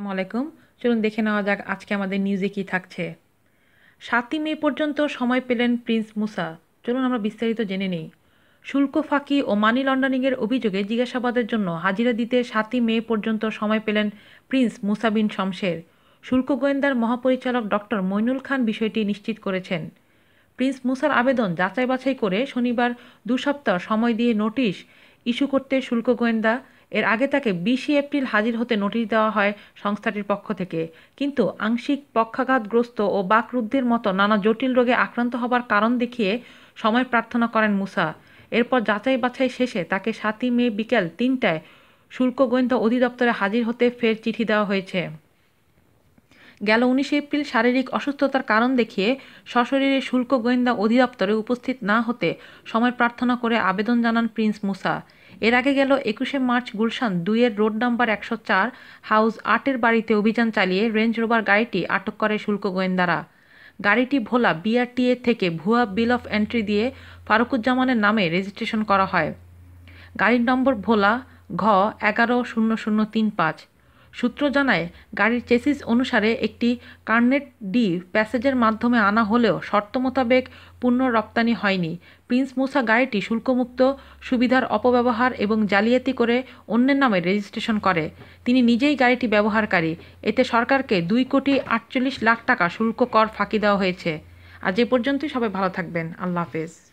আসসালামু আলাইকুম চলুন দেখে নেওয়া যাক আজকে আমাদের নিউজে কী থাকছে সাতই মে পর্যন্ত সময় পেলেন প্রিন্স মুসা চলুন আমরা বিস্তারিত জেনে নিই শুল্ক ফাঁকি ও মানি লন্ডারিংয়ের অভিযোগে জিজ্ঞাসাবাদের জন্য হাজিরা দিতে সাতই মে পর্যন্ত সময় পেলেন প্রিন্স মুসা বিন শমশের শুল্ক গোয়েন্দার মহাপরিচালক ডক্টর মইনুল খান বিষয়টি নিশ্চিত করেছেন প্রিন্স মুসার আবেদন যাচাই বাছাই করে শনিবার দু সপ্তাহ সময় দিয়ে নোটিশ ইস্যু করতে শুল্ক গোয়েন্দা এর আগে তাকে বিশে এপ্রিল হাজির হতে নোটিশ দেওয়া হয় সংস্থাটির পক্ষ থেকে কিন্তু আংশিক পক্ষাঘাতগ্রস্ত ও বাকরুদ্ধের মতো নানা জটিল রোগে আক্রান্ত হবার কারণ দেখিয়ে সময় প্রার্থনা করেন মুসা এরপর যাচাই বাছাই শেষে তাকে সাতই মে বিকেল তিনটায় শুল্ক গোয়েন্দা অধিদপ্তরে হাজির হতে ফের চিঠি দেওয়া হয়েছে গেল উনিশে এপ্রিল শারীরিক অসুস্থতার কারণ দেখিয়ে সশরীরে শুল্ক গোয়েন্দা অধিদপ্তরে উপস্থিত না হতে সময় প্রার্থনা করে আবেদন জানান প্রিন্স মুসা এর আগে গেল একুশে মার্চ গুলশান দুইয়ের রোড নাম্বার একশো চার হাউস আটের বাড়িতে অভিযান চালিয়ে রেঞ্জ রোভার গাড়িটি আটক করে শুল্ক গোয়েন্দারা গাড়িটি ভোলা বিআরটিএ থেকে ভুয়া বিল অফ এন্ট্রি দিয়ে ফারুকুজ্জামানের নামে রেজিস্ট্রেশন করা হয় গাড়ির নম্বর ভোলা ঘ এগারো শূন্য শূন্য তিন পাঁচ সূত্র জানায় গাড়ির চেসিস অনুসারে একটি কার্নেট ডি প্যাসেজের মাধ্যমে আনা হলেও শর্ত মোতাবেক পূর্ণ রপ্তানি হয়নি প্রিন্স মুসা গাড়িটি শুল্কমুক্ত সুবিধার অপব্যবহার এবং জালিয়াতি করে অন্যের নামে রেজিস্ট্রেশন করে তিনি নিজেই গাড়িটি ব্যবহারকারী এতে সরকারকে দুই কোটি আটচল্লিশ লাখ টাকা শুল্ক কর ফাঁকি দেওয়া হয়েছে আজ এ পর্যন্তই সবাই ভালো থাকবেন আল্লাহ হাফেজ